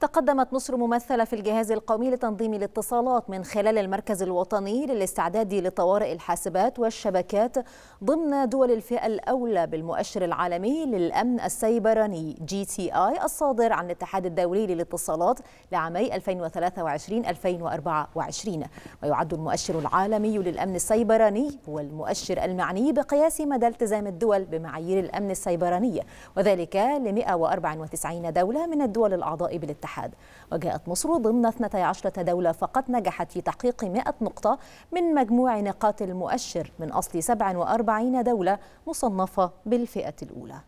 تقدمت مصر ممثلة في الجهاز القومي لتنظيم الاتصالات من خلال المركز الوطني للاستعداد لطوارئ الحاسبات والشبكات ضمن دول الفئة الأولى بالمؤشر العالمي للأمن السيبراني جي تي آي الصادر عن الاتحاد الدولي للاتصالات لعامي 2023-2024 ويعد المؤشر العالمي للأمن السيبراني هو المؤشر المعني بقياس مدى التزام الدول بمعايير الأمن السيبراني وذلك ل 194 دولة من الدول الأعضاء بالاتحاد الاتحاد وجاءت مصر ضمن 12 دولة فقط نجحت في تحقيق 100 نقطة من مجموع نقاط المؤشر من أصل 47 دولة مصنفة بالفئة الأولى